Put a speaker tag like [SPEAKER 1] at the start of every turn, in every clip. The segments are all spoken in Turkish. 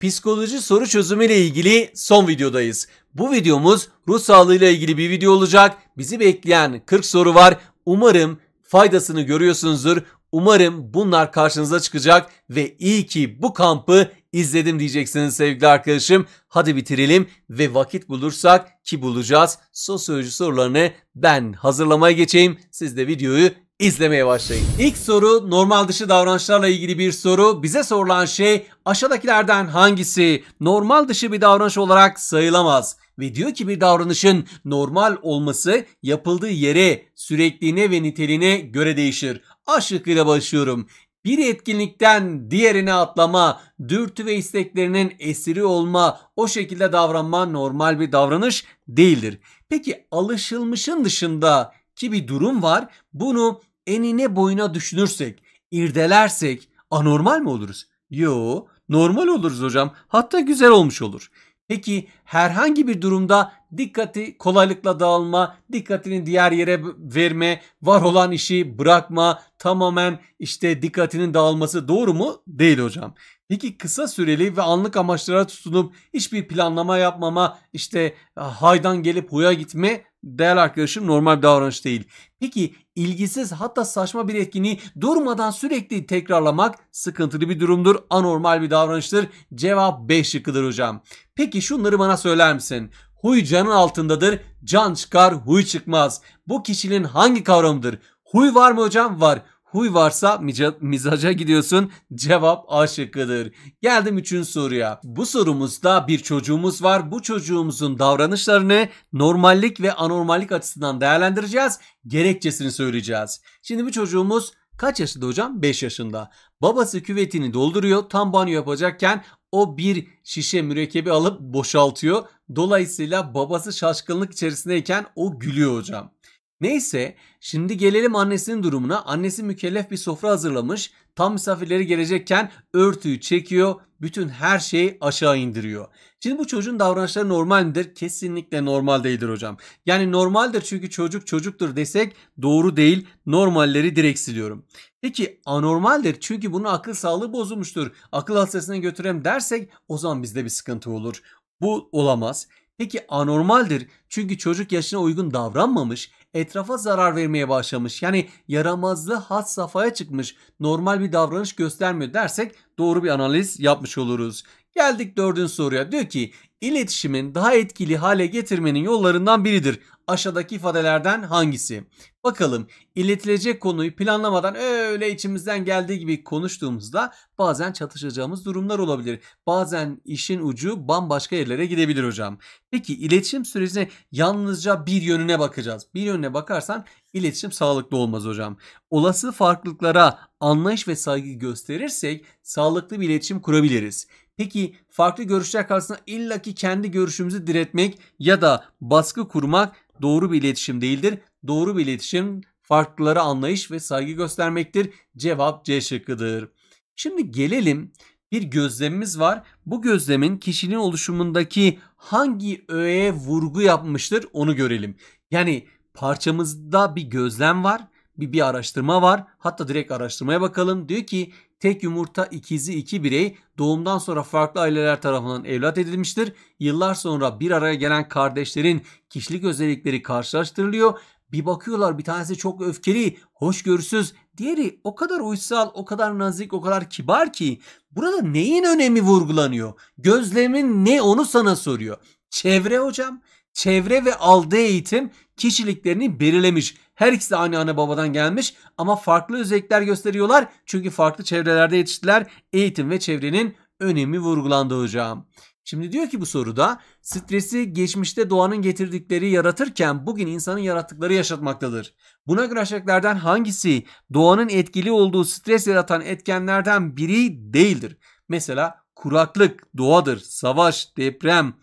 [SPEAKER 1] Psikoloji soru çözümü ile ilgili son videodayız. Bu videomuz ruh sağlığı ile ilgili bir video olacak. Bizi bekleyen 40 soru var. Umarım faydasını görüyorsunuzdur. Umarım bunlar karşınıza çıkacak ve iyi ki bu kampı izledim diyeceksiniz sevgili arkadaşım. Hadi bitirelim ve vakit bulursak ki bulacağız sosyoloji sorularını ben hazırlamaya geçeyim. Siz de videoyu İzlemeye başlayın. İlk soru normal dışı davranışlarla ilgili bir soru. Bize sorulan şey aşağıdakilerden hangisi normal dışı bir davranış olarak sayılamaz? Ve diyor ki bir davranışın normal olması yapıldığı yere, sürekliğine ve niteliğine göre değişir. A şıkkıyla başlıyorum. Bir etkinlikten diğerine atlama, dürtü ve isteklerinin esiri olma, o şekilde davranma normal bir davranış değildir. Peki alışılmışın dışında ki bir durum var. Bunu enine boyuna düşünürsek, irdelersek anormal mi oluruz? Yo, normal oluruz hocam. Hatta güzel olmuş olur. Peki herhangi bir durumda dikkati kolaylıkla dağılma, dikkatini diğer yere verme, var olan işi bırakma, tamamen işte dikkatinin dağılması doğru mu? Değil hocam. Peki kısa süreli ve anlık amaçlara tutunup hiçbir planlama yapmama, işte e, haydan gelip huya gitme değerli arkadaşım normal bir davranış değil. Peki ilgisiz hatta saçma bir etkinliği durmadan sürekli tekrarlamak sıkıntılı bir durumdur, anormal bir davranıştır. Cevap 5 şıkkıdır hocam. Peki şunları bana söyler misin? Huy canın altındadır, can çıkar huy çıkmaz. Bu kişinin hangi kavramıdır? Huy var mı hocam? Var. Huy varsa mizaca gidiyorsun. Cevap A şıkkıdır. Geldim üçüncü soruya. Bu sorumuzda bir çocuğumuz var. Bu çocuğumuzun davranışlarını normallik ve anormallik açısından değerlendireceğiz. Gerekçesini söyleyeceğiz. Şimdi bu çocuğumuz kaç yaşında hocam? 5 yaşında. Babası küvetini dolduruyor. Tam banyo yapacakken o bir şişe mürekkebi alıp boşaltıyor. Dolayısıyla babası şaşkınlık içerisindeyken o gülüyor hocam. Neyse şimdi gelelim annesinin durumuna. Annesi mükellef bir sofra hazırlamış. Tam misafirleri gelecekken örtüyü çekiyor. Bütün her şeyi aşağı indiriyor. Şimdi bu çocuğun davranışları normal midir? Kesinlikle normal değildir hocam. Yani normaldir çünkü çocuk çocuktur desek doğru değil. Normalleri direkt siliyorum. Peki anormaldir çünkü bunun akıl sağlığı bozulmuştur. Akıl hastasına götürelim dersek o zaman bizde bir sıkıntı olur. Bu olamaz. Peki anormaldir çünkü çocuk yaşına uygun davranmamış, etrafa zarar vermeye başlamış. Yani yaramazlığı has safhaya çıkmış. Normal bir davranış göstermiyor dersek doğru bir analiz yapmış oluruz. Geldik dördüncü soruya. Diyor ki iletişimin daha etkili hale getirmenin yollarından biridir. Aşağıdaki ifadelerden hangisi? Bakalım iletilecek konuyu planlamadan öyle içimizden geldiği gibi konuştuğumuzda bazen çatışacağımız durumlar olabilir. Bazen işin ucu bambaşka yerlere gidebilir hocam. Peki iletişim sürecine yalnızca bir yönüne bakacağız. Bir yönüne bakarsan iletişim sağlıklı olmaz hocam. Olası farklılıklara anlayış ve saygı gösterirsek sağlıklı bir iletişim kurabiliriz. Peki farklı görüşler karşısında illaki kendi görüşümüzü diretmek ya da baskı kurmak doğru bir iletişim değildir. Doğru bir iletişim farklılara anlayış ve saygı göstermektir. Cevap C şıkkıdır. Şimdi gelelim bir gözlemimiz var. Bu gözlemin kişinin oluşumundaki hangi öğeye vurgu yapmıştır onu görelim. Yani parçamızda bir gözlem var, bir, bir araştırma var. Hatta direkt araştırmaya bakalım. Diyor ki tek yumurta ikizi iki birey doğumdan sonra farklı aileler tarafından evlat edilmiştir. Yıllar sonra bir araya gelen kardeşlerin kişilik özellikleri karşılaştırılıyor. Bir bakıyorlar bir tanesi çok öfkeli, hoşgörüsüz, diğeri o kadar uysal, o kadar nazik, o kadar kibar ki burada neyin önemi vurgulanıyor? Gözlemin ne onu sana soruyor. Çevre hocam, çevre ve aldığı eğitim kişiliklerini belirlemiş. Her ikisi de aynı anne babadan gelmiş ama farklı özellikler gösteriyorlar. Çünkü farklı çevrelerde yetiştiler. Eğitim ve çevrenin önemi vurgulandı hocam. Şimdi diyor ki bu soruda stresi geçmişte doğanın getirdikleri yaratırken bugün insanın yarattıkları yaşatmaktadır. Buna göre aşağıdakilerden hangisi doğanın etkili olduğu stres yaratan etkenlerden biri değildir? Mesela kuraklık, doğadır, savaş, deprem,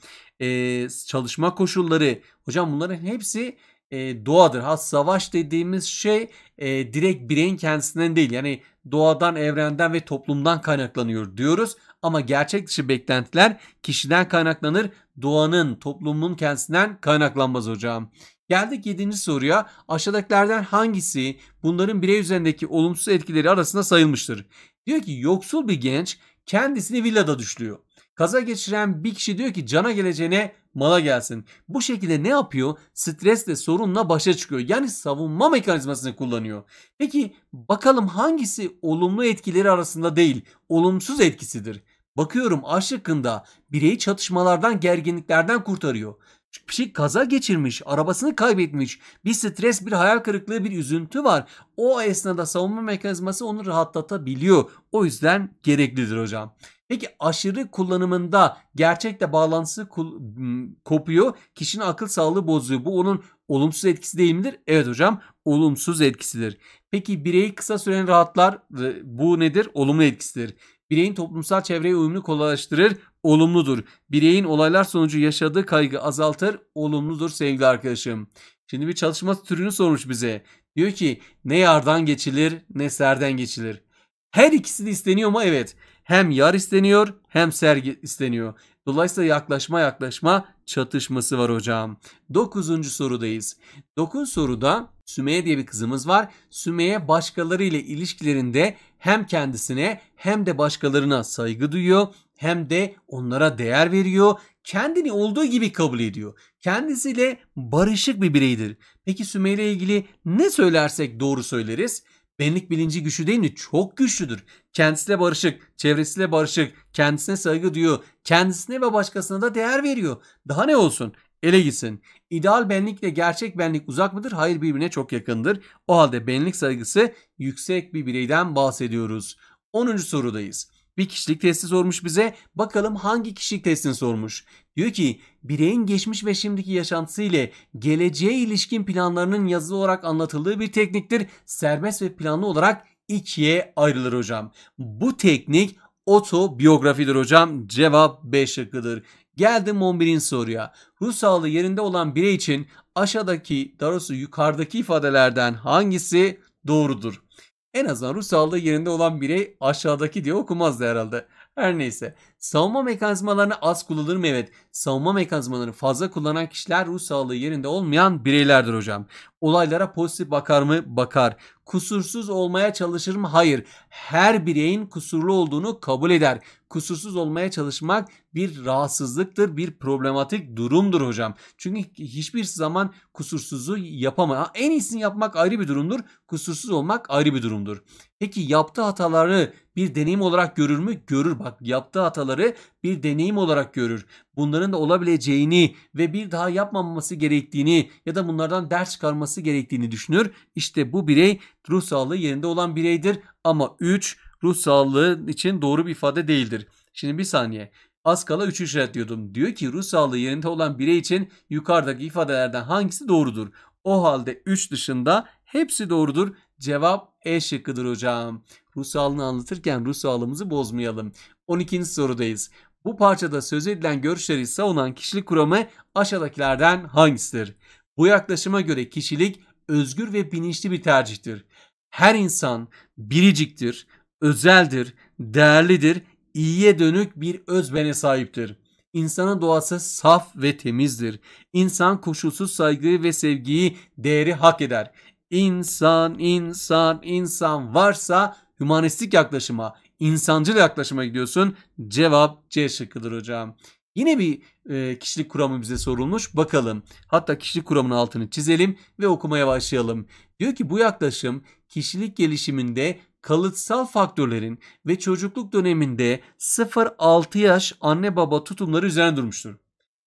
[SPEAKER 1] çalışma koşulları. Hocam bunların hepsi e, doğadır. Ha savaş dediğimiz şey e, direkt bireyin kendisinden değil. Yani doğadan, evrenden ve toplumdan kaynaklanıyor diyoruz. Ama gerçek dışı beklentiler kişiden kaynaklanır. Doğanın, toplumun kendisinden kaynaklanmaz hocam. Geldik 7. soruya. Aşağıdakilerden hangisi bunların birey üzerindeki olumsuz etkileri arasında sayılmıştır? Diyor ki yoksul bir genç kendisini villada düşlüyor. Kaza geçiren bir kişi diyor ki cana geleceğine mala gelsin. Bu şekilde ne yapıyor? Stresle sorunla başa çıkıyor. Yani savunma mekanizmasını kullanıyor. Peki bakalım hangisi olumlu etkileri arasında değil, olumsuz etkisidir? Bakıyorum aşıkında bireyi çatışmalardan, gerginliklerden kurtarıyor. Bir şey kaza geçirmiş, arabasını kaybetmiş, bir stres, bir hayal kırıklığı, bir üzüntü var. O esnada savunma mekanizması onu rahatlatabiliyor. O yüzden gereklidir hocam. Peki aşırı kullanımında gerçekle bağlantısı kopuyor. Kişinin akıl sağlığı bozuyor. Bu onun olumsuz etkisi değil midir? Evet hocam olumsuz etkisidir. Peki bireyi kısa süren rahatlar bu nedir? Olumlu etkisidir. Bireyin toplumsal çevreye uyumlu kolaylaştırır, olumludur. Bireyin olaylar sonucu yaşadığı kaygı azaltır, olumludur sevgili arkadaşım. Şimdi bir çalışma türünü sormuş bize. Diyor ki ne yardan geçilir ne serden geçilir. Her ikisi de isteniyor mu? Evet. Hem yar isteniyor hem sergi isteniyor. Dolayısıyla yaklaşma yaklaşma çatışması var hocam. Dokuzuncu sorudayız. Dokuz soruda Sümeye diye bir kızımız var. Sümeye başkaları ile ilişkilerinde hem kendisine hem de başkalarına saygı duyuyor hem de onlara değer veriyor. Kendini olduğu gibi kabul ediyor. Kendisiyle barışık bir bireydir. Peki Sümeyye ile ilgili ne söylersek doğru söyleriz? benlik bilinci güçlü değil mi? Çok güçlüdür. Kendisiyle barışık, çevresiyle barışık, kendisine saygı duyuyor, kendisine ve başkasına da değer veriyor. Daha ne olsun? Ele gitsin. İdeal benlikle gerçek benlik uzak mıdır? Hayır birbirine çok yakındır. O halde benlik saygısı yüksek bir bireyden bahsediyoruz. 10. sorudayız. Bir kişilik testi sormuş bize. Bakalım hangi kişilik testini sormuş. Diyor ki bireyin geçmiş ve şimdiki yaşantısı ile geleceğe ilişkin planlarının yazılı olarak anlatıldığı bir tekniktir. Serbest ve planlı olarak ikiye ayrılır hocam. Bu teknik otobiyografidir hocam. Cevap B şıkkıdır. Geldim 11. soruya. Ruh sağlığı yerinde olan birey için aşağıdaki, daha yukarıdaki ifadelerden hangisi doğrudur? En azından Rus sağlığı yerinde olan birey aşağıdaki diye okumazdı herhalde. Her neyse. Savunma mekanizmalarını az kullanır mı? Evet. Savunma mekanizmalarını fazla kullanan kişiler ruh sağlığı yerinde olmayan bireylerdir hocam. Olaylara pozitif bakar mı? Bakar. Kusursuz olmaya çalışır mı? Hayır. Her bireyin kusurlu olduğunu kabul eder. Kusursuz olmaya çalışmak bir rahatsızlıktır, bir problematik durumdur hocam. Çünkü hiçbir zaman kusursuzu yapamaz. En iyisini yapmak ayrı bir durumdur, kusursuz olmak ayrı bir durumdur. Peki yaptığı hataları bir deneyim olarak görür mü? Görür bak. Yaptığı hataları hataları bir deneyim olarak görür. Bunların da olabileceğini ve bir daha yapmaması gerektiğini ya da bunlardan ders çıkarması gerektiğini düşünür. İşte bu birey ruh sağlığı yerinde olan bireydir ama 3 ruh sağlığı için doğru bir ifade değildir. Şimdi bir saniye. Az kala 3'ü işaretliyordum. Diyor ki ruh sağlığı yerinde olan birey için yukarıdaki ifadelerden hangisi doğrudur? O halde 3 dışında hepsi doğrudur. Cevap E şıkkıdır hocam. Rus ağlını anlatırken Rus ağlımızı bozmayalım. 12. sorudayız. Bu parçada söz edilen görüşleri savunan kişilik kuramı aşağıdakilerden hangisidir? Bu yaklaşıma göre kişilik özgür ve bilinçli bir tercihtir. Her insan biriciktir, özeldir, değerlidir, iyiye dönük bir özbene sahiptir. İnsanın doğası saf ve temizdir. İnsan koşulsuz saygıyı ve sevgiyi değeri hak eder. İnsan, insan, insan varsa hümanistik yaklaşıma, insancıl yaklaşıma gidiyorsun. Cevap C şıkkıdır hocam. Yine bir e, kişilik kuramı bize sorulmuş. Bakalım. Hatta kişilik kuramının altını çizelim ve okumaya başlayalım. Diyor ki bu yaklaşım kişilik gelişiminde kalıtsal faktörlerin ve çocukluk döneminde 0-6 yaş anne baba tutumları üzerine durmuştur.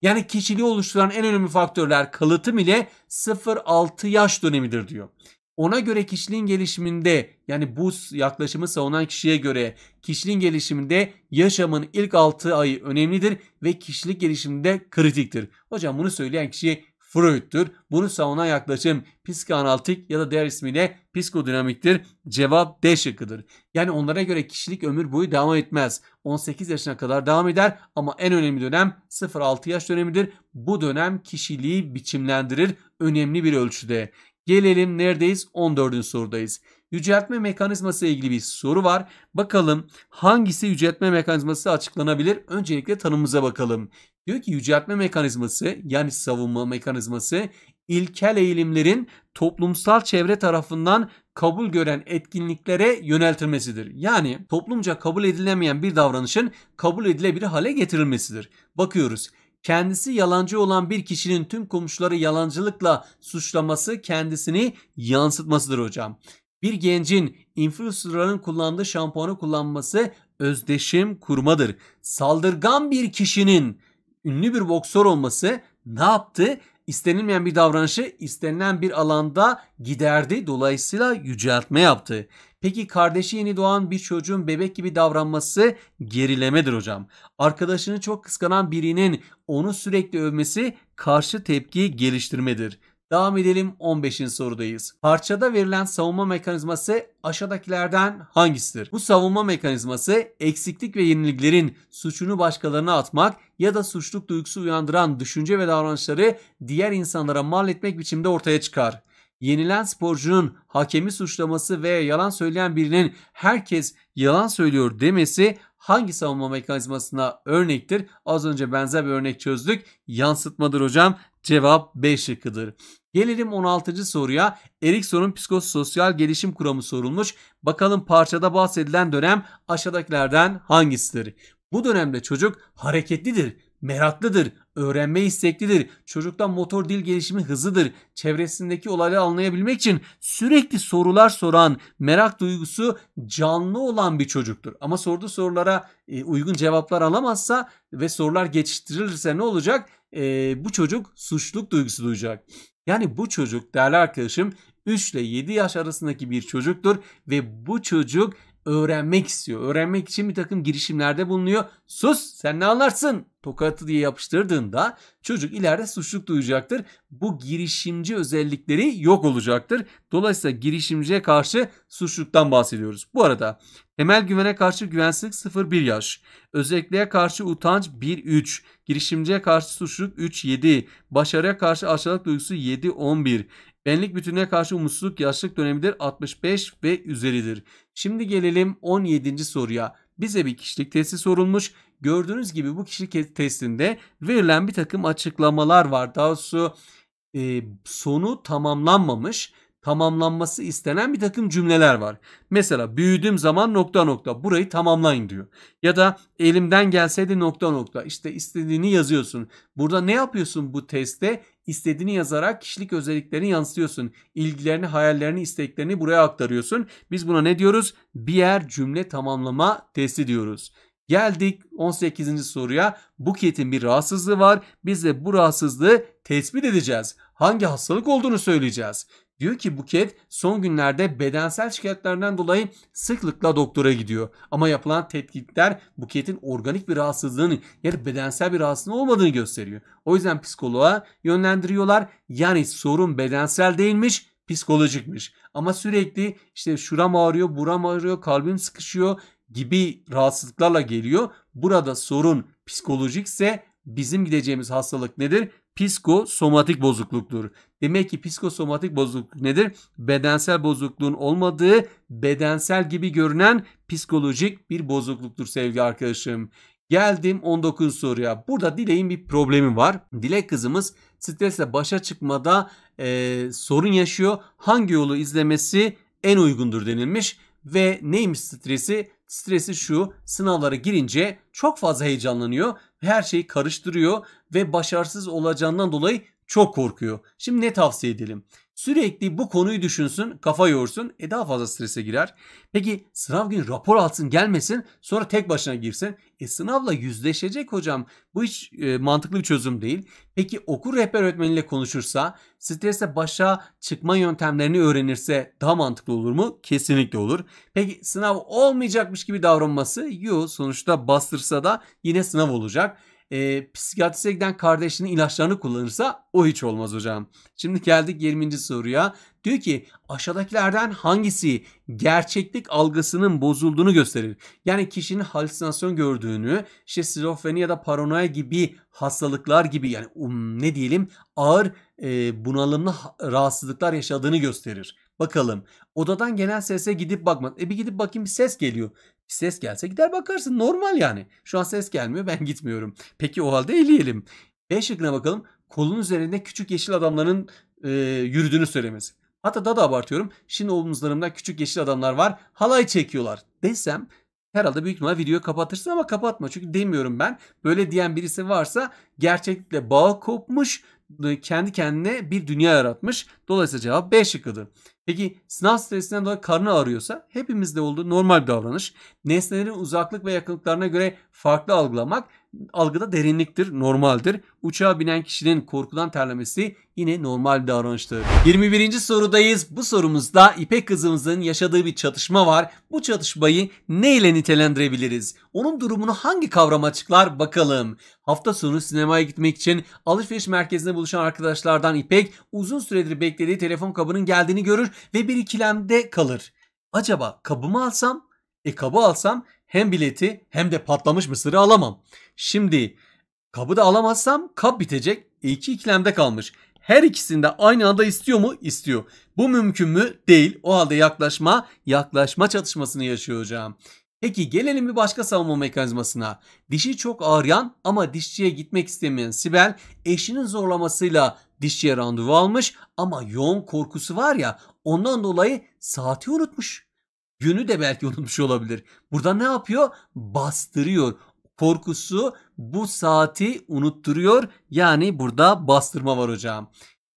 [SPEAKER 1] Yani kişiliği oluşturan en önemli faktörler kalıtım ile 0-6 yaş dönemidir diyor. Ona göre kişiliğin gelişiminde yani bu yaklaşımı savunan kişiye göre kişiliğin gelişiminde yaşamın ilk 6 ayı önemlidir ve kişilik gelişiminde kritiktir. Hocam bunu söyleyen kişi Freud'tur. Bunu savunan yaklaşım psikoanalitik ya da diğer ismiyle psikodinamiktir. Cevap D şıkkıdır. Yani onlara göre kişilik ömür boyu devam etmez. 18 yaşına kadar devam eder ama en önemli dönem 0-6 yaş dönemidir. Bu dönem kişiliği biçimlendirir önemli bir ölçüde. Gelelim neredeyiz? 14. sorudayız. Yüceltme mekanizması ile ilgili bir soru var. Bakalım hangisi yüceltme mekanizması açıklanabilir? Öncelikle tanımımıza bakalım. Diyor ki yüceltme mekanizması yani savunma mekanizması ilkel eğilimlerin toplumsal çevre tarafından kabul gören etkinliklere yöneltilmesidir. Yani toplumca kabul edilemeyen bir davranışın kabul edilebilir hale getirilmesidir. Bakıyoruz. Kendisi yalancı olan bir kişinin tüm komşuları yalancılıkla suçlaması kendisini yansıtmasıdır hocam. Bir gencin influencerların kullandığı şampuanı kullanması özdeşim kurmadır. Saldırgan bir kişinin ünlü bir boksör olması ne yaptı? İstenilmeyen bir davranışı istenilen bir alanda giderdi. Dolayısıyla yüceltme yaptı. Peki kardeşi yeni doğan bir çocuğun bebek gibi davranması gerilemedir hocam. Arkadaşını çok kıskanan birinin onu sürekli övmesi karşı tepki geliştirmedir. Devam edelim 15. sorudayız. Parçada verilen savunma mekanizması aşağıdakilerden hangisidir? Bu savunma mekanizması eksiklik ve yeniliklerin suçunu başkalarına atmak ya da suçluk duygusu uyandıran düşünce ve davranışları diğer insanlara mal etmek biçimde ortaya çıkar. Yenilen sporcunun hakemi suçlaması veya yalan söyleyen birinin herkes yalan söylüyor demesi hangi savunma mekanizmasına örnektir? Az önce benzer bir örnek çözdük. Yansıtmadır hocam. Cevap B şıkkıdır. Gelelim 16. soruya. Erikson'un psikososyal gelişim kuramı sorulmuş. Bakalım parçada bahsedilen dönem aşağıdakilerden hangisidir? Bu dönemde çocuk hareketlidir, meraklıdır, öğrenme isteklidir. Çocukta motor dil gelişimi hızlıdır. Çevresindeki olayları anlayabilmek için sürekli sorular soran, merak duygusu canlı olan bir çocuktur. Ama sorduğu sorulara e, uygun cevaplar alamazsa ve sorular geçiştirilirse ne olacak? e, bu çocuk suçluk duygusu duyacak. Yani bu çocuk değerli arkadaşım 3 ile 7 yaş arasındaki bir çocuktur ve bu çocuk öğrenmek istiyor. Öğrenmek için bir takım girişimlerde bulunuyor. Sus sen ne anlarsın tokatı diye yapıştırdığında çocuk ileride suçluk duyacaktır. Bu girişimci özellikleri yok olacaktır. Dolayısıyla girişimciye karşı suçluktan bahsediyoruz. Bu arada Temel güvene karşı güvensizlik 0-1 yaş. Özelliğe karşı utanç 1-3. Girişimciye karşı suçluluk 3-7. Başarıya karşı aşağılık duygusu 7-11. Benlik bütününe karşı umutsuzluk yaşlık dönemidir 65 ve üzeridir. Şimdi gelelim 17. soruya. Bize bir kişilik testi sorulmuş. Gördüğünüz gibi bu kişilik testinde verilen bir takım açıklamalar var. Daha doğrusu e, sonu tamamlanmamış tamamlanması istenen bir takım cümleler var. Mesela büyüdüğüm zaman nokta nokta burayı tamamlayın diyor. Ya da elimden gelseydi nokta nokta işte istediğini yazıyorsun. Burada ne yapıyorsun bu testte? İstediğini yazarak kişilik özelliklerini yansıtıyorsun. İlgilerini, hayallerini, isteklerini buraya aktarıyorsun. Biz buna ne diyoruz? Birer cümle tamamlama testi diyoruz. Geldik 18. soruya. Buket'in bir rahatsızlığı var. Biz de bu rahatsızlığı tespit edeceğiz. Hangi hastalık olduğunu söyleyeceğiz. Diyor ki bu Buket son günlerde bedensel şikayetlerden dolayı sıklıkla doktora gidiyor. Ama yapılan tetkikler Buket'in organik bir rahatsızlığının yani bedensel bir rahatsızlığın olmadığını gösteriyor. O yüzden psikoloğa yönlendiriyorlar. Yani sorun bedensel değilmiş psikolojikmiş. Ama sürekli işte şuram ağrıyor, buram ağrıyor, kalbim sıkışıyor gibi rahatsızlıklarla geliyor. Burada sorun psikolojikse bizim gideceğimiz hastalık nedir? psikosomatik bozukluktur. Demek ki psikosomatik bozukluk nedir? Bedensel bozukluğun olmadığı, bedensel gibi görünen psikolojik bir bozukluktur sevgili arkadaşım. Geldim 19 soruya. Burada Dilek'in bir problemi var. Dilek kızımız stresle başa çıkmada e, sorun yaşıyor. Hangi yolu izlemesi en uygundur denilmiş ve neymiş stresi? stresi şu sınavlara girince çok fazla heyecanlanıyor. Her şeyi karıştırıyor ve başarısız olacağından dolayı çok korkuyor. Şimdi ne tavsiye edelim? Sürekli bu konuyu düşünsün, kafa yorsun. E daha fazla strese girer. Peki sınav günü rapor alsın gelmesin sonra tek başına girsin. E sınavla yüzleşecek hocam. Bu hiç e, mantıklı bir çözüm değil. Peki okul rehber öğretmeniyle konuşursa, strese başa çıkma yöntemlerini öğrenirse daha mantıklı olur mu? Kesinlikle olur. Peki sınav olmayacakmış gibi davranması? Yok sonuçta bastırsa da yine sınav olacak e, ee, psikiyatrise giden kardeşinin ilaçlarını kullanırsa o hiç olmaz hocam. Şimdi geldik 20. soruya. Diyor ki aşağıdakilerden hangisi gerçeklik algısının bozulduğunu gösterir? Yani kişinin halüsinasyon gördüğünü, işte şizofreni ya da paranoya gibi hastalıklar gibi yani um, ne diyelim ağır e, bunalımlı rahatsızlıklar yaşadığını gösterir. Bakalım odadan gelen sese gidip bakmak. E bir gidip bakayım bir ses geliyor. Ses gelse gider bakarsın. Normal yani. Şu an ses gelmiyor ben gitmiyorum. Peki o halde eleyelim. B şıkkına bakalım. Kolun üzerinde küçük yeşil adamların e, yürüdüğünü söylemesi. Hatta daha da abartıyorum. Şimdi omuzlarımda küçük yeşil adamlar var. Halay çekiyorlar desem herhalde büyük ihtimal videoyu kapatırsın ama kapatma. Çünkü demiyorum ben. Böyle diyen birisi varsa gerçeklikle bağ kopmuş kendi kendine bir dünya yaratmış. Dolayısıyla cevap B şıkkıdır. Peki sınav stresinden dolayı karnı ağrıyorsa hepimizde olduğu normal bir davranış. Nesnelerin uzaklık ve yakınlıklarına göre farklı algılamak algıda derinliktir, normaldir. Uçağa binen kişinin korkudan terlemesi yine normal davranıştır. 21. sorudayız. Bu sorumuzda İpek kızımızın yaşadığı bir çatışma var. Bu çatışmayı ne ile nitelendirebiliriz? Onun durumunu hangi kavram açıklar bakalım. Hafta sonu sinemaya gitmek için alışveriş merkezinde buluşan arkadaşlardan İpek uzun süredir beklediği telefon kabının geldiğini görür ve bir ikilemde kalır. Acaba kabımı alsam? E kabı alsam hem bileti hem de patlamış mısırı alamam. Şimdi kabı da alamazsam kap bitecek. İki ikilemde kalmış. Her ikisinde aynı anda istiyor mu? İstiyor. Bu mümkün mü? Değil. O halde yaklaşma, yaklaşma çatışmasını yaşıyor hocam. Peki gelelim bir başka savunma mekanizmasına. Dişi çok ağrıyan ama dişçiye gitmek istemeyen Sibel eşinin zorlamasıyla dişçiye randevu almış ama yoğun korkusu var ya ondan dolayı saati unutmuş. Yönü de belki unutmuş olabilir. Burada ne yapıyor? Bastırıyor. Korkusu bu saati unutturuyor. Yani burada bastırma var hocam.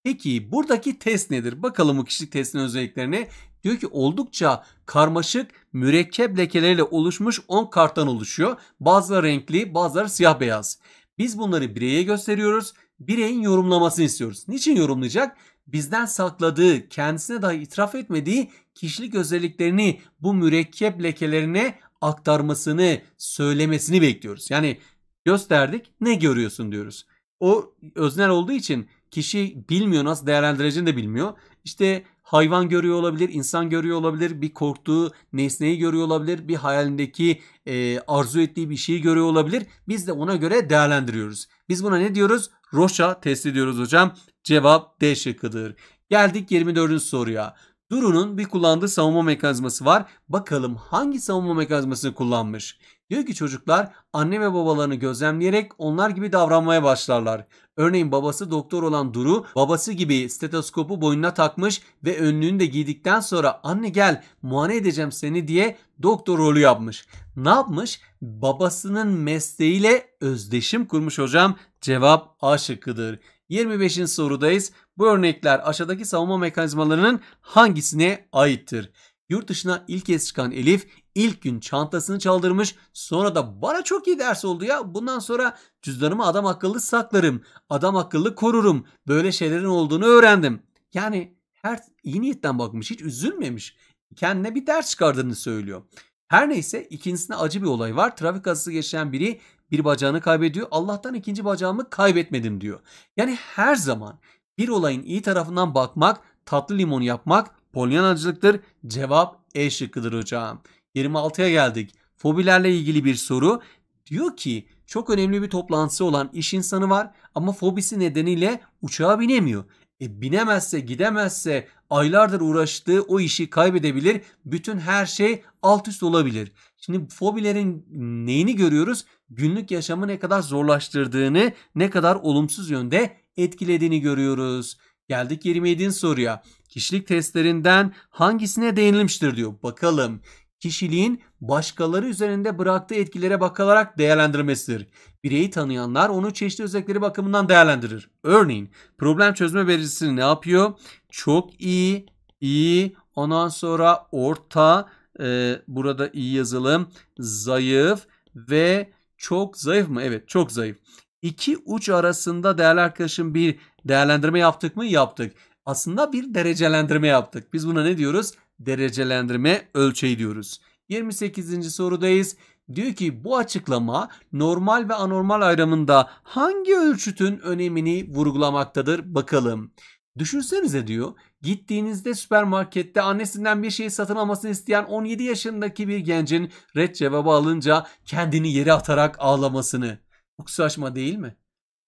[SPEAKER 1] Peki buradaki test nedir? Bakalım bu kişilik testinin özelliklerini. Diyor ki oldukça karmaşık mürekkep lekeleriyle oluşmuş 10 karttan oluşuyor. Bazıları renkli bazıları siyah beyaz. Biz bunları bireye gösteriyoruz. Bireyin yorumlamasını istiyoruz. Niçin yorumlayacak? Bizden sakladığı, kendisine dahi itiraf etmediği kişilik özelliklerini bu mürekkep lekelerine aktarmasını, söylemesini bekliyoruz. Yani gösterdik ne görüyorsun diyoruz. O öznel olduğu için kişi bilmiyor nasıl değerlendireceğini de bilmiyor. İşte hayvan görüyor olabilir, insan görüyor olabilir, bir korktuğu nesneyi görüyor olabilir, bir hayalindeki e, arzu ettiği bir şeyi görüyor olabilir. Biz de ona göre değerlendiriyoruz. Biz buna ne diyoruz? Roşa testi diyoruz hocam. Cevap D şıkkıdır. Geldik 24. soruya. Duru'nun bir kullandığı savunma mekanizması var. Bakalım hangi savunma mekanizmasını kullanmış? Diyor ki çocuklar anne ve babalarını gözlemleyerek onlar gibi davranmaya başlarlar. Örneğin babası doktor olan Duru babası gibi stetoskopu boynuna takmış ve önlüğünü de giydikten sonra anne gel muayene edeceğim seni diye doktor rolü yapmış. Ne yapmış? Babasının mesleğiyle özdeşim kurmuş hocam. Cevap A şıkkıdır. 25. sorudayız. Bu örnekler aşağıdaki savunma mekanizmalarının hangisine aittir? Yurt dışına ilk kez çıkan Elif ilk gün çantasını çaldırmış. Sonra da bana çok iyi ders oldu ya. Bundan sonra cüzdanımı adam akıllı saklarım. Adam akıllı korurum. Böyle şeylerin olduğunu öğrendim. Yani her iyi niyetten bakmış. Hiç üzülmemiş. Kendine bir ders çıkardığını söylüyor. Her neyse ikincisinde acı bir olay var. Trafik kazası geçen biri bir bacağını kaybediyor. Allah'tan ikinci bacağımı kaybetmedim diyor. Yani her zaman bir olayın iyi tarafından bakmak, tatlı limon yapmak polyanacılıktır. Cevap E şıkkıdır hocam. 26'ya geldik. Fobilerle ilgili bir soru. Diyor ki çok önemli bir toplantısı olan iş insanı var ama fobisi nedeniyle uçağa binemiyor. E, binemezse gidemezse aylardır uğraştığı o işi kaybedebilir. Bütün her şey alt üst olabilir. Şimdi fobilerin neyini görüyoruz? günlük yaşamı ne kadar zorlaştırdığını, ne kadar olumsuz yönde etkilediğini görüyoruz. Geldik 27. soruya. Kişilik testlerinden hangisine değinilmiştir diyor. Bakalım kişiliğin başkaları üzerinde bıraktığı etkilere bakılarak değerlendirmesidir. Bireyi tanıyanlar onu çeşitli özellikleri bakımından değerlendirir. Örneğin problem çözme becerisini ne yapıyor? Çok iyi, iyi, ondan sonra orta, e, burada iyi yazılım, zayıf ve çok zayıf mı? Evet çok zayıf. İki uç arasında değerli arkadaşım bir değerlendirme yaptık mı? Yaptık. Aslında bir derecelendirme yaptık. Biz buna ne diyoruz? Derecelendirme ölçeği diyoruz. 28. sorudayız. Diyor ki bu açıklama normal ve anormal ayrımında hangi ölçütün önemini vurgulamaktadır bakalım. Düşünsenize diyor Gittiğinizde süpermarkette annesinden bir şey satın almasını isteyen 17 yaşındaki bir gencin red cevabı alınca kendini yere atarak ağlamasını. Çok saçma değil mi?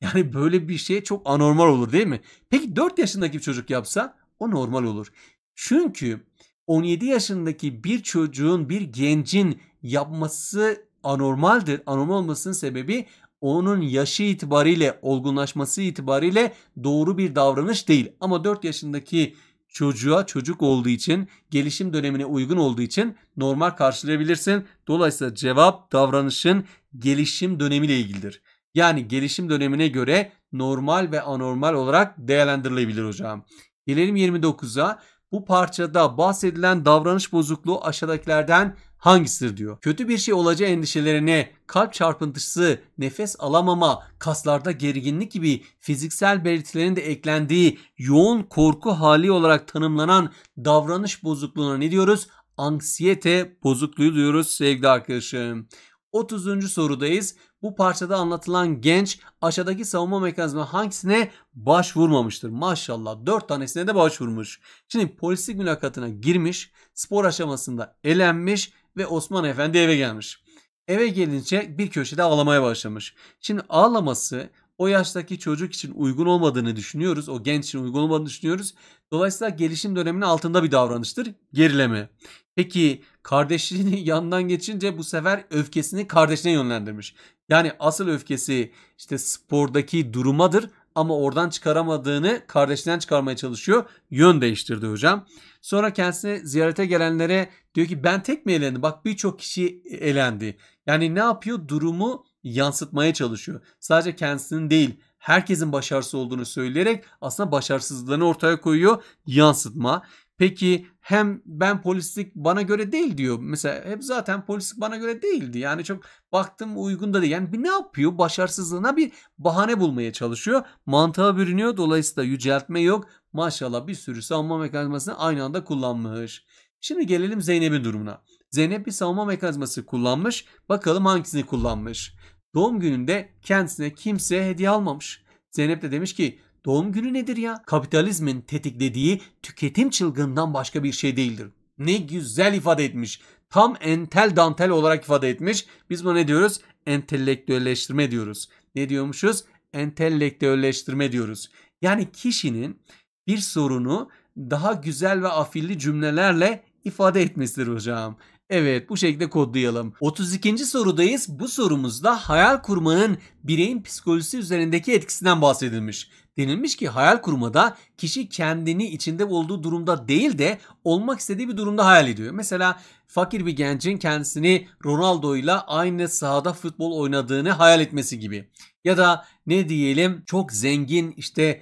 [SPEAKER 1] Yani böyle bir şey çok anormal olur değil mi? Peki 4 yaşındaki bir çocuk yapsa o normal olur. Çünkü 17 yaşındaki bir çocuğun, bir gencin yapması anormaldir. Anormal olmasının sebebi onun yaşı itibariyle olgunlaşması itibariyle doğru bir davranış değil. Ama 4 yaşındaki çocuğa çocuk olduğu için gelişim dönemine uygun olduğu için normal karşılayabilirsin. Dolayısıyla cevap davranışın gelişim dönemiyle ilgilidir. Yani gelişim dönemine göre normal ve anormal olarak değerlendirilebilir hocam. Gelelim 29'a. Bu parçada bahsedilen davranış bozukluğu aşağıdakilerden hangisidir diyor. Kötü bir şey olacağı endişelerine, kalp çarpıntısı, nefes alamama, kaslarda gerginlik gibi fiziksel belirtilerin de eklendiği yoğun korku hali olarak tanımlanan davranış bozukluğuna ne diyoruz? Anksiyete bozukluğu diyoruz sevgili arkadaşım. 30. sorudayız. Bu parçada anlatılan genç aşağıdaki savunma mekanizma hangisine başvurmamıştır? Maşallah 4 tanesine de başvurmuş. Şimdi polislik mülakatına girmiş, spor aşamasında elenmiş ve Osman Efendi eve gelmiş. Eve gelince bir köşede ağlamaya başlamış. Şimdi ağlaması o yaştaki çocuk için uygun olmadığını düşünüyoruz. O genç için uygun olmadığını düşünüyoruz. Dolayısıyla gelişim döneminin altında bir davranıştır. Gerileme. Peki kardeşliğini yandan geçince bu sefer öfkesini kardeşine yönlendirmiş. Yani asıl öfkesi işte spordaki durumadır ama oradan çıkaramadığını kardeşinden çıkarmaya çalışıyor. Yön değiştirdi hocam. Sonra kendisine ziyarete gelenlere diyor ki ben tek mi elendim? Bak birçok kişi elendi. Yani ne yapıyor? Durumu yansıtmaya çalışıyor. Sadece kendisinin değil herkesin başarısız olduğunu söyleyerek aslında başarısızlığını ortaya koyuyor. Yansıtma. Peki hem ben polislik bana göre değil diyor. Mesela hep zaten polislik bana göre değildi. Yani çok baktım uygun da değil. Yani bir ne yapıyor? Başarısızlığına bir bahane bulmaya çalışıyor. Mantığa bürünüyor. Dolayısıyla yüceltme yok. Maşallah bir sürü savunma mekanizmasını aynı anda kullanmış. Şimdi gelelim Zeynep'in durumuna. Zeynep bir savunma mekanizması kullanmış. Bakalım hangisini kullanmış. Doğum gününde kendisine kimse hediye almamış. Zeynep de demiş ki Doğum günü nedir ya? Kapitalizmin tetiklediği tüketim çılgından başka bir şey değildir. Ne güzel ifade etmiş. Tam entel dantel olarak ifade etmiş. Biz buna ne diyoruz? Entelektüelleştirme diyoruz. Ne diyormuşuz? Entelektüelleştirme diyoruz. Yani kişinin bir sorunu daha güzel ve afilli cümlelerle ifade etmesidir hocam. Evet bu şekilde kodlayalım. 32. sorudayız. Bu sorumuzda hayal kurmanın bireyin psikolojisi üzerindeki etkisinden bahsedilmiş. Denilmiş ki hayal kurmada kişi kendini içinde olduğu durumda değil de olmak istediği bir durumda hayal ediyor. Mesela fakir bir gencin kendisini Ronaldo ile aynı sahada futbol oynadığını hayal etmesi gibi. Ya da ne diyelim çok zengin işte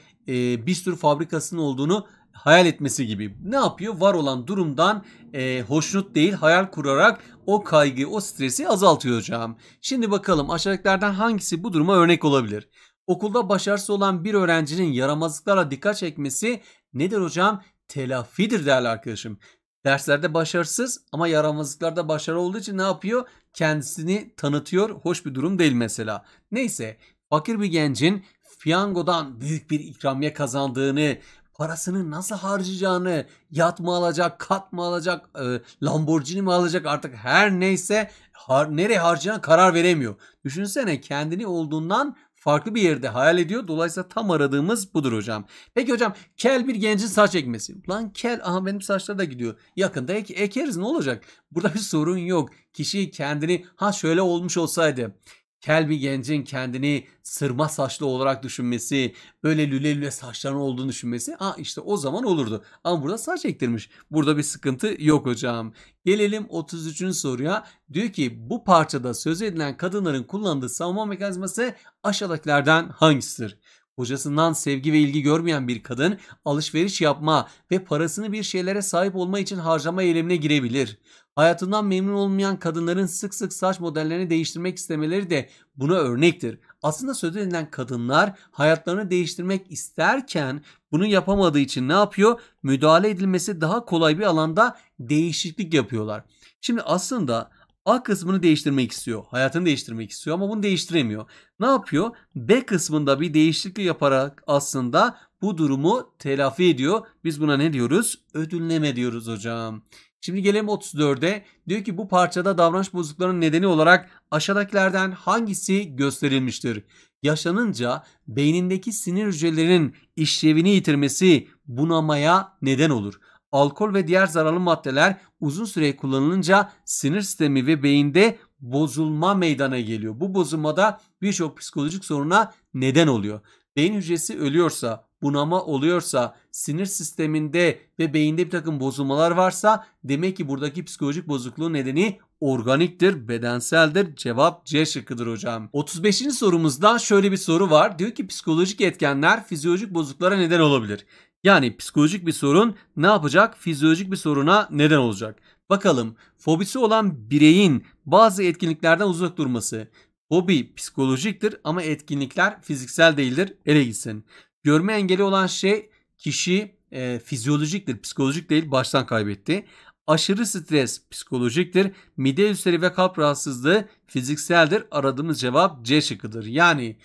[SPEAKER 1] bir sürü fabrikasının olduğunu hayal etmesi gibi. Ne yapıyor? Var olan durumdan e, hoşnut değil hayal kurarak o kaygı, o stresi azaltıyor hocam. Şimdi bakalım aşağıdakilerden hangisi bu duruma örnek olabilir? Okulda başarısı olan bir öğrencinin yaramazlıklara dikkat çekmesi nedir hocam? Telafidir değerli arkadaşım. Derslerde başarısız ama yaramazlıklarda başarılı olduğu için ne yapıyor? Kendisini tanıtıyor. Hoş bir durum değil mesela. Neyse fakir bir gencin fiyangodan büyük bir ikramiye kazandığını parasını nasıl harcayacağını yat mı alacak, kat mı alacak, e, Lamborghini mi alacak artık her neyse har, nereye harcayacağına karar veremiyor. Düşünsene kendini olduğundan farklı bir yerde hayal ediyor. Dolayısıyla tam aradığımız budur hocam. Peki hocam kel bir gencin saç ekmesi. Lan kel aha benim saçlar da gidiyor. Yakında ek, ekeriz ne olacak? Burada bir sorun yok. Kişi kendini ha şöyle olmuş olsaydı Kel bir gencin kendini sırma saçlı olarak düşünmesi, böyle lüle lüle saçlarının olduğunu düşünmesi, aa işte o zaman olurdu. Ama burada saç ektirmiş. Burada bir sıkıntı yok hocam. Gelelim 33. soruya. Diyor ki bu parçada söz edilen kadınların kullandığı savunma mekanizması aşağıdakilerden hangisidir? Kocasından sevgi ve ilgi görmeyen bir kadın alışveriş yapma ve parasını bir şeylere sahip olma için harcama eylemine girebilir. Hayatından memnun olmayan kadınların sık sık saç modellerini değiştirmek istemeleri de buna örnektir. Aslında söz edilen kadınlar hayatlarını değiştirmek isterken bunu yapamadığı için ne yapıyor? Müdahale edilmesi daha kolay bir alanda değişiklik yapıyorlar. Şimdi aslında A kısmını değiştirmek istiyor. Hayatını değiştirmek istiyor ama bunu değiştiremiyor. Ne yapıyor? B kısmında bir değişiklik yaparak aslında bu durumu telafi ediyor. Biz buna ne diyoruz? Ödülleme diyoruz hocam. Şimdi gelelim 34'e. Diyor ki bu parçada davranış bozukluklarının nedeni olarak aşağıdakilerden hangisi gösterilmiştir? Yaşanınca beynindeki sinir hücrelerinin işlevini yitirmesi bunamaya neden olur. Alkol ve diğer zararlı maddeler uzun süre kullanılınca sinir sistemi ve beyinde bozulma meydana geliyor. Bu bozulmada birçok psikolojik soruna neden oluyor. Beyin hücresi ölüyorsa bunama oluyorsa, sinir sisteminde ve beyinde bir takım bozulmalar varsa demek ki buradaki psikolojik bozukluğun nedeni organiktir, bedenseldir. Cevap C şıkkıdır hocam. 35. sorumuzda şöyle bir soru var. Diyor ki psikolojik etkenler fizyolojik bozukluklara neden olabilir. Yani psikolojik bir sorun ne yapacak? Fizyolojik bir soruna neden olacak. Bakalım fobisi olan bireyin bazı etkinliklerden uzak durması. Hobi psikolojiktir ama etkinlikler fiziksel değildir. Ele gitsin. Görme engeli olan şey kişi e, fizyolojiktir, psikolojik değil baştan kaybetti. Aşırı stres psikolojiktir. Mide ülseri ve kalp rahatsızlığı fizikseldir. Aradığımız cevap C şıkkıdır. Yani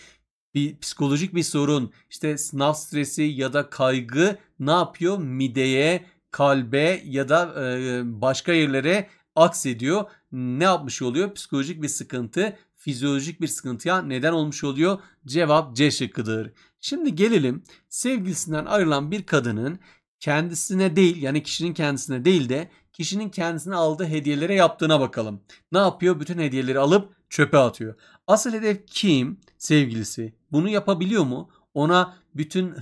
[SPEAKER 1] bir psikolojik bir sorun, işte sınav stresi ya da kaygı ne yapıyor? Mideye, kalbe ya da e, başka yerlere aksediyor. Ne yapmış oluyor? Psikolojik bir sıkıntı, fizyolojik bir sıkıntıya neden olmuş oluyor? Cevap C şıkkıdır. Şimdi gelelim sevgilisinden ayrılan bir kadının kendisine değil yani kişinin kendisine değil de kişinin kendisine aldığı hediyelere yaptığına bakalım. Ne yapıyor? Bütün hediyeleri alıp çöpe atıyor. Asıl hedef kim? Sevgilisi. Bunu yapabiliyor mu? Ona bütün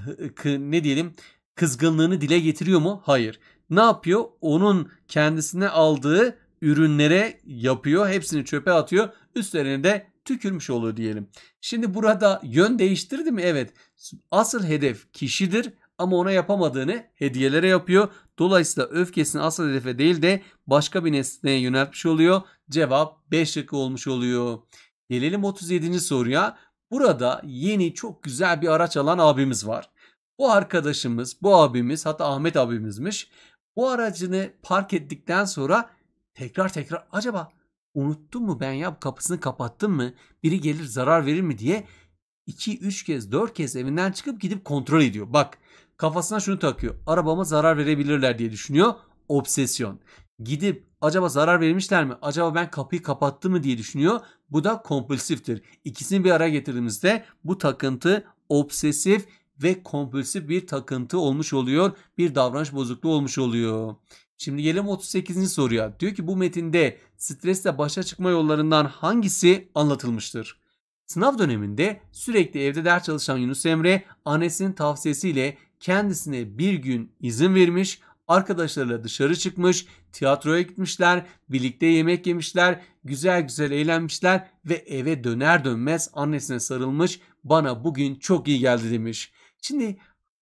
[SPEAKER 1] ne diyelim kızgınlığını dile getiriyor mu? Hayır. Ne yapıyor? Onun kendisine aldığı ürünlere yapıyor. Hepsini çöpe atıyor. Üstlerine de tükürmüş oluyor diyelim. Şimdi burada yön değiştirdi mi? Evet. Asıl hedef kişidir ama ona yapamadığını hediyelere yapıyor. Dolayısıyla öfkesini asıl hedefe değil de başka bir nesneye yöneltmiş oluyor. Cevap 5 şıkkı olmuş oluyor. Gelelim 37. soruya. Burada yeni çok güzel bir araç alan abimiz var. Bu arkadaşımız, bu abimiz hatta Ahmet abimizmiş. Bu aracını park ettikten sonra tekrar tekrar acaba Unuttum mu ben ya kapısını kapattın mı? Biri gelir zarar verir mi diye 2-3 kez 4 kez evinden çıkıp gidip kontrol ediyor. Bak kafasına şunu takıyor. Arabama zarar verebilirler diye düşünüyor. Obsesyon. Gidip acaba zarar vermişler mi? Acaba ben kapıyı kapattım mı diye düşünüyor. Bu da kompulsiftir. İkisini bir araya getirdiğimizde bu takıntı obsesif ve kompulsif bir takıntı olmuş oluyor. Bir davranış bozukluğu olmuş oluyor. Şimdi gelelim 38. soruya. Diyor ki bu metinde stresle başa çıkma yollarından hangisi anlatılmıştır? Sınav döneminde sürekli evde ders çalışan Yunus Emre annesinin tavsiyesiyle kendisine bir gün izin vermiş, arkadaşlarıyla dışarı çıkmış, tiyatroya gitmişler, birlikte yemek yemişler, güzel güzel eğlenmişler ve eve döner dönmez annesine sarılmış, bana bugün çok iyi geldi demiş. Şimdi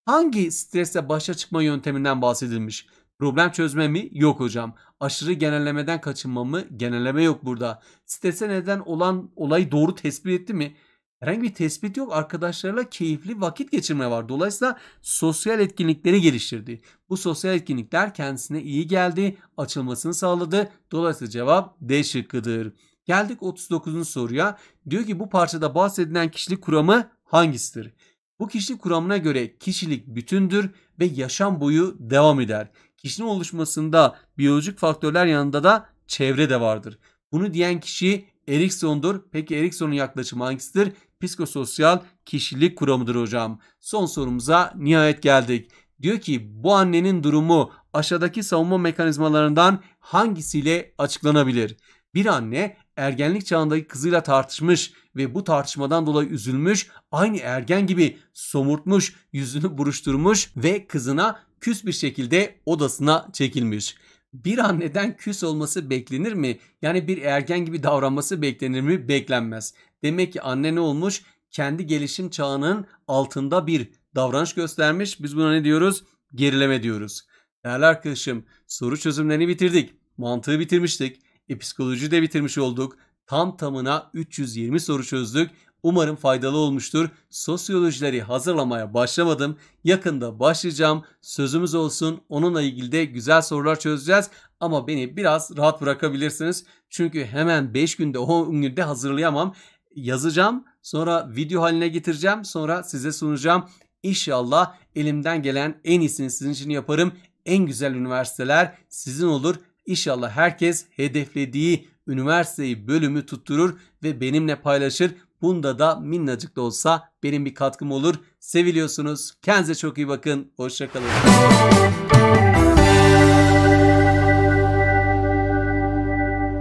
[SPEAKER 1] hangi stresle başa çıkma yönteminden bahsedilmiş? Problem çözme mi? Yok hocam aşırı genellemeden kaçınmamı genelleme yok burada. Strese neden olan olayı doğru tespit etti mi? Herhangi bir tespit yok. Arkadaşlarla keyifli vakit geçirme var. Dolayısıyla sosyal etkinlikleri geliştirdi. Bu sosyal etkinlikler kendisine iyi geldi, açılmasını sağladı. Dolayısıyla cevap D şıkkıdır. Geldik 39. soruya. Diyor ki bu parçada bahsedilen kişilik kuramı hangisidir? Bu kişilik kuramına göre kişilik bütündür ve yaşam boyu devam eder kişinin oluşmasında biyolojik faktörler yanında da çevre de vardır. Bunu diyen kişi Erikson'dur. Peki Erikson'un yaklaşımı hangisidir? Psikososyal kişilik kuramıdır hocam. Son sorumuza nihayet geldik. Diyor ki bu annenin durumu aşağıdaki savunma mekanizmalarından hangisiyle açıklanabilir? Bir anne ergenlik çağındaki kızıyla tartışmış ve bu tartışmadan dolayı üzülmüş, aynı ergen gibi somurtmuş, yüzünü buruşturmuş ve kızına küs bir şekilde odasına çekilmiş. Bir anneden küs olması beklenir mi? Yani bir ergen gibi davranması beklenir mi? Beklenmez. Demek ki anne ne olmuş? Kendi gelişim çağının altında bir davranış göstermiş. Biz buna ne diyoruz? Gerileme diyoruz. Değerli arkadaşım soru çözümlerini bitirdik. Mantığı bitirmiştik. E, psikoloji de bitirmiş olduk. Tam tamına 320 soru çözdük. Umarım faydalı olmuştur. Sosyolojileri hazırlamaya başlamadım. Yakında başlayacağım. Sözümüz olsun. Onunla ilgili de güzel sorular çözeceğiz. Ama beni biraz rahat bırakabilirsiniz. Çünkü hemen 5 günde 10 günde hazırlayamam. Yazacağım. Sonra video haline getireceğim. Sonra size sunacağım. İnşallah elimden gelen en iyisini sizin için yaparım. En güzel üniversiteler sizin olur. İnşallah herkes hedeflediği üniversiteyi bölümü tutturur ve benimle paylaşır. Bunda da minnacık da olsa benim bir katkım olur. Seviliyorsunuz. Kendinize çok iyi bakın. Hoşçakalın.